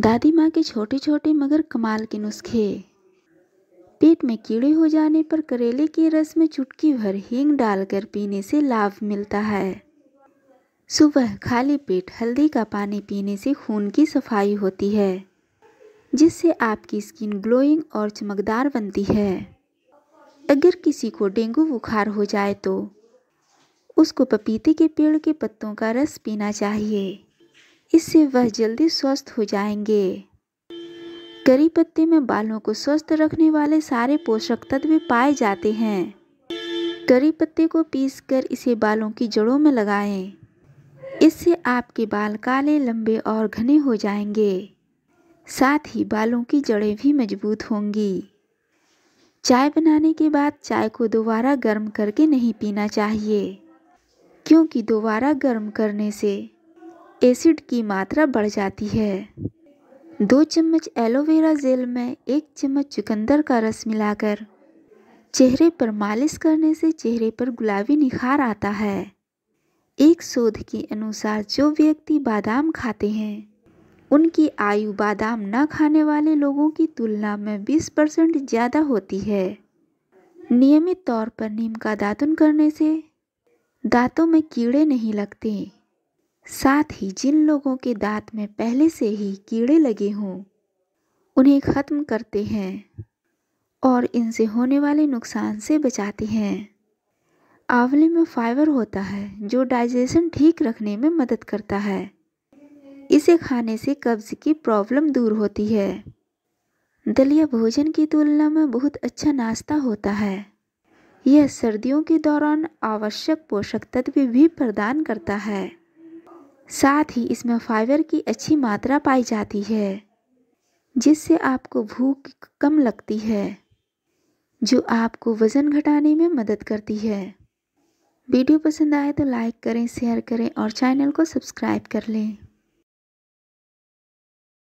दादी माँ के छोटे छोटे मगर कमाल के नुस्खे पेट में कीड़े हो जाने पर करेले के रस में चुटकी भर हींग डालकर पीने से लाभ मिलता है सुबह खाली पेट हल्दी का पानी पीने से खून की सफाई होती है जिससे आपकी स्किन ग्लोइंग और चमकदार बनती है अगर किसी को डेंगू बुखार हो जाए तो उसको पपीते के पेड़ के पत्तों का रस पीना चाहिए इससे वह जल्दी स्वस्थ हो जाएंगे करी पत्ते में बालों को स्वस्थ रखने वाले सारे पोषक तत्व पाए जाते हैं करी पत्ते को पीसकर इसे बालों की जड़ों में लगाएं। इससे आपके बाल काले लंबे और घने हो जाएंगे साथ ही बालों की जड़ें भी मजबूत होंगी चाय बनाने के बाद चाय को दोबारा गर्म करके नहीं पीना चाहिए क्योंकि दोबारा गर्म करने से एसिड की मात्रा बढ़ जाती है दो चम्मच एलोवेरा जेल में एक चम्मच चुकंदर का रस मिलाकर चेहरे पर मालिश करने से चेहरे पर गुलाबी निखार आता है एक शोध के अनुसार जो व्यक्ति बादाम खाते हैं उनकी आयु बादाम न खाने वाले लोगों की तुलना में 20 परसेंट ज़्यादा होती है नियमित तौर पर नीम का दातुन करने से दांतों में कीड़े नहीं लगते साथ ही जिन लोगों के दांत में पहले से ही कीड़े लगे हों उन्हें ख़त्म करते हैं और इनसे होने वाले नुकसान से बचाते हैं आंवले में फाइबर होता है जो डाइजेशन ठीक रखने में मदद करता है इसे खाने से कब्ज़ की प्रॉब्लम दूर होती है दलिया भोजन की तुलना में बहुत अच्छा नाश्ता होता है यह सर्दियों के दौरान आवश्यक पोषक तत्व भी प्रदान करता है साथ ही इसमें फाइबर की अच्छी मात्रा पाई जाती है जिससे आपको भूख कम लगती है जो आपको वज़न घटाने में मदद करती है वीडियो पसंद आए तो लाइक करें शेयर करें और चैनल को सब्सक्राइब कर लें